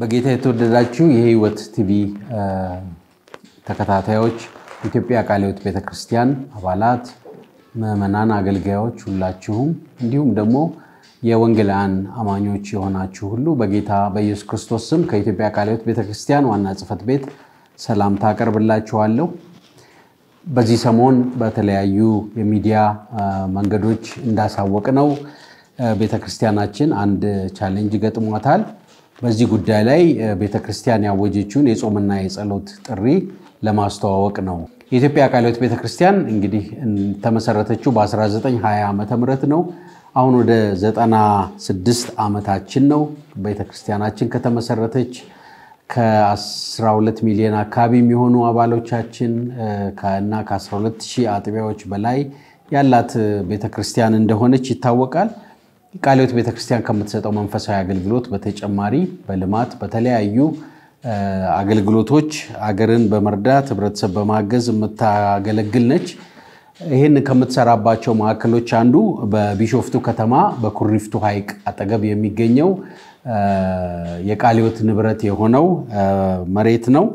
በጌታ የተወደዳችሁ የህይወት ቲቪ ተከታታዮች፣ ኢትዮጵያ ቃለ ሕይወት ቤተክርስቲያን አባላት፣ ምዕመናን፣ አገልጋዮች ሁላችሁም እንዲሁም ደግሞ የወንጌላውያን አማኞች የሆናችሁ ሁሉ በጌታ በኢየሱስ ክርስቶስ ስም ከኢትዮጵያ ቃለ ሕይወት ቤተክርስቲያን ዋና ጽሕፈት ቤት ሰላምታ አቀርብላችኋለሁ። በዚህ ሰሞን በተለያዩ የሚዲያ መንገዶች እንዳሳወቅ ነው ቤተክርስቲያናችን አንድ ቻሌንጅ ገጥሟታል። በዚህ ጉዳይ ላይ ቤተ ክርስቲያን ያወጀችውን የጾምና የጸሎት ጥሪ ለማስተዋወቅ ነው። የኢትዮጵያ ቃለ ሕይወት ቤተ ክርስቲያን እንግዲህ ተመሰረተችው በ1920 ዓ ም ነው። አሁን ወደ 96 ዓመታችን ነው። ቤተ ክርስቲያናችን ከተመሰረተች ከ12 ሚሊዮን አካባቢ የሚሆኑ አባሎቻችን እና ከ12 ሺህ አጥቢያዎች በላይ ያላት ቤተ ክርስቲያን እንደሆነች ይታወቃል። ቃልዮት ቤተክርስቲያን ከምትሰጠው መንፈሳዊ አገልግሎት በተጨማሪ በልማት በተለያዩ አገልግሎቶች አገርን በመርዳት ህብረተሰብ በማገዝ የምታገለግል ነች። ይህን ከምትሰራባቸው ማዕከሎች አንዱ በቢሾፍቱ ከተማ በኩሪፍቱ ሐይቅ አጠገብ የሚገኘው የቃልዮት ንብረት የሆነው መሬት ነው።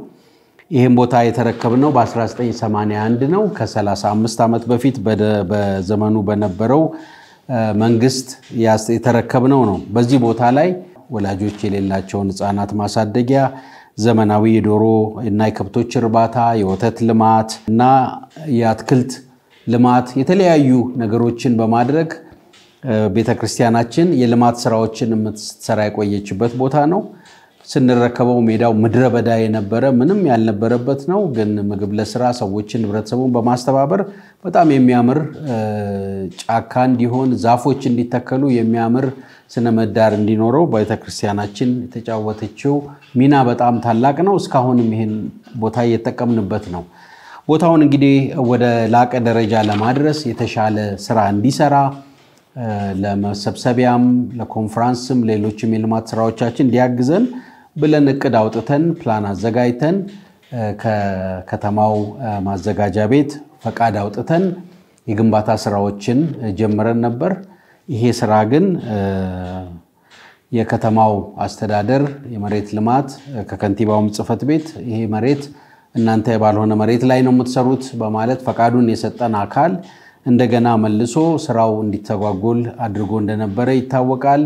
ይህም ቦታ የተረከብነው በ1981 ነው። ከ35 ዓመት በፊት በዘመኑ በነበረው መንግስት የተረከብነው ነው። በዚህ ቦታ ላይ ወላጆች የሌላቸውን ህፃናት ማሳደጊያ፣ ዘመናዊ የዶሮ እና የከብቶች እርባታ፣ የወተት ልማት እና የአትክልት ልማት የተለያዩ ነገሮችን በማድረግ ቤተክርስቲያናችን የልማት ስራዎችን የምትሰራ የቆየችበት ቦታ ነው። ስንረከበው ሜዳው ምድረ በዳ የነበረ ምንም ያልነበረበት ነው። ግን ምግብ ለስራ ሰዎችን ህብረተሰቡን በማስተባበር በጣም የሚያምር ጫካ እንዲሆን ዛፎች እንዲተከሉ የሚያምር ስነ ምህዳር እንዲኖረው ቤተክርስቲያናችን የተጫወተችው ሚና በጣም ታላቅ ነው። እስካሁንም ይህን ቦታ እየተጠቀምንበት ነው። ቦታውን እንግዲህ ወደ ላቀ ደረጃ ለማድረስ የተሻለ ስራ እንዲሰራ ለመሰብሰቢያም፣ ለኮንፍራንስም ሌሎችም የልማት ስራዎቻችን እንዲያግዘን ብለን እቅድ አውጥተን ፕላን አዘጋጅተን ከከተማው ማዘጋጃ ቤት ፈቃድ አውጥተን የግንባታ ስራዎችን ጀምረን ነበር። ይሄ ስራ ግን የከተማው አስተዳደር የመሬት ልማት ከከንቲባውም ጽህፈት ቤት ይሄ መሬት እናንተ ባልሆነ መሬት ላይ ነው የምትሰሩት በማለት ፈቃዱን የሰጠን አካል እንደገና መልሶ ስራው እንዲተጓጎል አድርጎ እንደነበረ ይታወቃል።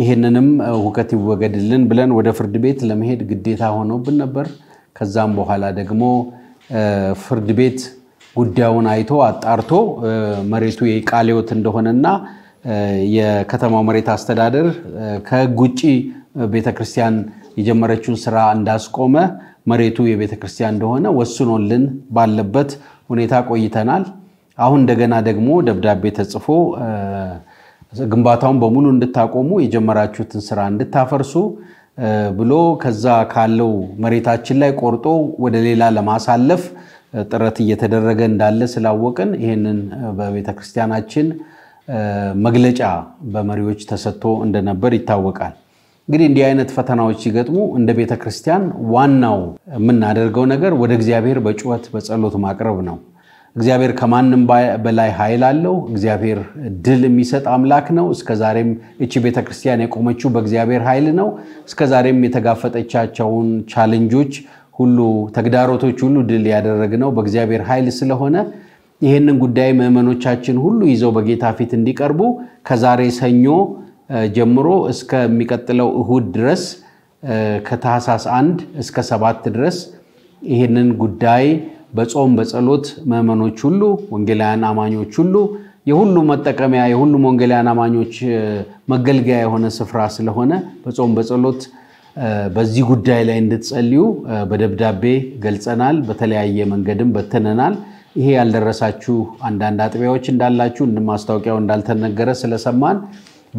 ይህንንም ሁከት ይወገድልን ብለን ወደ ፍርድ ቤት ለመሄድ ግዴታ ሆኖብን ነበር። ከዛም በኋላ ደግሞ ፍርድ ቤት ጉዳዩን አይቶ አጣርቶ መሬቱ የቃሌዎት እንደሆነና የከተማው መሬት አስተዳደር ከህግ ውጭ ቤተክርስቲያን የጀመረችውን ስራ እንዳስቆመ መሬቱ የቤተክርስቲያን እንደሆነ ወስኖልን ባለበት ሁኔታ ቆይተናል። አሁን እንደገና ደግሞ ደብዳቤ ተጽፎ ግንባታውን በሙሉ እንድታቆሙ የጀመራችሁትን ስራ እንድታፈርሱ ብሎ ከዛ ካለው መሬታችን ላይ ቆርጦ ወደ ሌላ ለማሳለፍ ጥረት እየተደረገ እንዳለ ስላወቅን ይህንን በቤተክርስቲያናችን መግለጫ በመሪዎች ተሰጥቶ እንደነበር ይታወቃል። እንግዲህ እንዲህ አይነት ፈተናዎች ሲገጥሙ እንደ ቤተክርስቲያን ዋናው የምናደርገው ነገር ወደ እግዚአብሔር በጩኸት በጸሎት ማቅረብ ነው። እግዚአብሔር ከማንም በላይ ኃይል አለው። እግዚአብሔር ድል የሚሰጥ አምላክ ነው። እስከዛሬም እቺ ቤተክርስቲያን የቆመችው በእግዚአብሔር ኃይል ነው። እስከዛሬም የተጋፈጠቻቸውን ቻለንጆች ሁሉ፣ ተግዳሮቶች ሁሉ ድል ያደረግ ነው በእግዚአብሔር ኃይል ስለሆነ ይህንን ጉዳይ ምዕመኖቻችን ሁሉ ይዘው በጌታ ፊት እንዲቀርቡ ከዛሬ ሰኞ ጀምሮ እስከሚቀጥለው እሁድ ድረስ ከታህሳስ አንድ እስከ ሰባት ድረስ ይህንን ጉዳይ በጾም በጸሎት ምዕመኖች ሁሉ ወንጌላውያን አማኞች ሁሉ የሁሉ መጠቀሚያ የሁሉም ወንጌላውያን አማኞች መገልገያ የሆነ ስፍራ ስለሆነ በጾም በጸሎት በዚህ ጉዳይ ላይ እንድትጸልዩ በደብዳቤ ገልጸናል። በተለያየ መንገድም በትነናል። ይሄ ያልደረሳችሁ አንዳንድ አጥቢያዎች እንዳላችሁ ማስታወቂያው እንዳልተነገረ ስለሰማን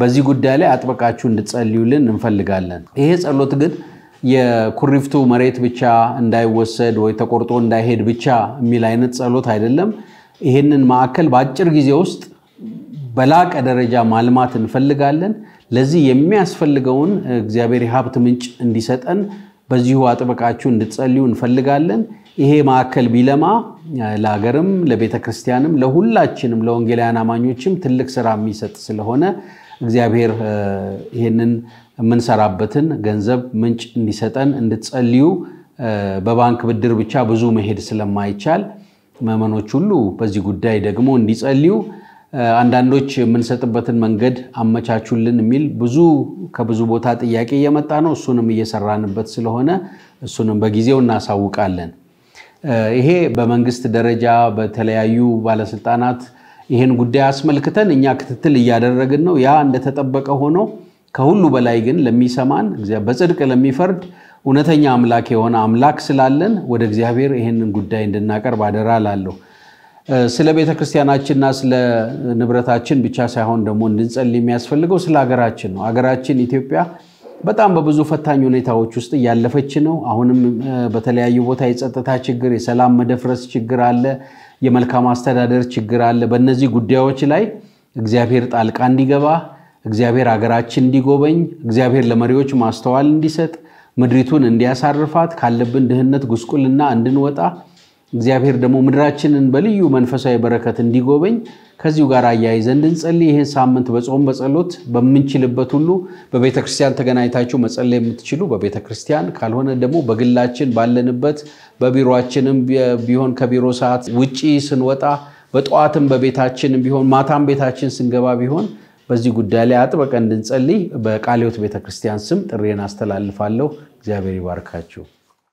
በዚህ ጉዳይ ላይ አጥብቃችሁ እንድትጸልዩልን እንፈልጋለን። ይሄ ጸሎት ግን የኩሪፍቱ መሬት ብቻ እንዳይወሰድ ወይ ተቆርጦ እንዳይሄድ ብቻ የሚል አይነት ጸሎት አይደለም። ይህንን ማዕከል በአጭር ጊዜ ውስጥ በላቀ ደረጃ ማልማት እንፈልጋለን። ለዚህ የሚያስፈልገውን እግዚአብሔር የሀብት ምንጭ እንዲሰጠን በዚሁ አጥብቃችሁ እንድትጸልዩ እንፈልጋለን። ይሄ ማዕከል ቢለማ ለሀገርም፣ ለቤተ ክርስቲያንም፣ ለሁላችንም፣ ለወንጌላውያን አማኞችም ትልቅ ስራ የሚሰጥ ስለሆነ እግዚአብሔር ይህንን የምንሰራበትን ገንዘብ ምንጭ እንዲሰጠን እንድትጸልዩ። በባንክ ብድር ብቻ ብዙ መሄድ ስለማይቻል መመኖች ሁሉ በዚህ ጉዳይ ደግሞ እንዲጸልዩ አንዳንዶች የምንሰጥበትን መንገድ አመቻቹልን የሚል ብዙ ከብዙ ቦታ ጥያቄ እየመጣ ነው። እሱንም እየሰራንበት ስለሆነ እሱንም በጊዜው እናሳውቃለን። ይሄ በመንግስት ደረጃ በተለያዩ ባለስልጣናት ይህን ጉዳይ አስመልክተን እኛ ክትትል እያደረግን ነው። ያ እንደተጠበቀ ሆኖ ከሁሉ በላይ ግን ለሚሰማን በጽድቅ ለሚፈርድ እውነተኛ አምላክ የሆነ አምላክ ስላለን ወደ እግዚአብሔር ይህንን ጉዳይ እንድናቀርብ አደራ ላለሁ። ስለ ቤተ ክርስቲያናችንና ስለ ንብረታችን ብቻ ሳይሆን ደግሞ እንድንጸልይ የሚያስፈልገው ስለ ሀገራችን ነው። ሀገራችን ኢትዮጵያ በጣም በብዙ ፈታኝ ሁኔታዎች ውስጥ እያለፈች ነው። አሁንም በተለያዩ ቦታ የጸጥታ ችግር፣ የሰላም መደፍረስ ችግር አለ፣ የመልካም አስተዳደር ችግር አለ። በእነዚህ ጉዳዮች ላይ እግዚአብሔር ጣልቃ እንዲገባ፣ እግዚአብሔር ሀገራችን እንዲጎበኝ፣ እግዚአብሔር ለመሪዎች ማስተዋል እንዲሰጥ፣ ምድሪቱን እንዲያሳርፋት፣ ካለብን ድህነት ጉስቁልና እንድንወጣ እግዚአብሔር ደግሞ ምድራችንን በልዩ መንፈሳዊ በረከት እንዲጎበኝ ከዚሁ ጋር አያይዘ እንድንጸልይ ይህን ሳምንት በጾም በጸሎት በምንችልበት ሁሉ በቤተ ክርስቲያን ተገናኝታችሁ መጸለይ የምትችሉ በቤተ ክርስቲያን ካልሆነ ደግሞ በግላችን ባለንበት በቢሮችንም ቢሆን ከቢሮ ሰዓት ውጪ ስንወጣ በጠዋትም በቤታችን ቢሆን ማታም ቤታችን ስንገባ ቢሆን በዚህ ጉዳይ ላይ አጥበቀ እንድንጸልይ በቃሊዮት ቤተክርስቲያን ስም ጥሬን አስተላልፋለሁ። እግዚአብሔር ይባርካችሁ።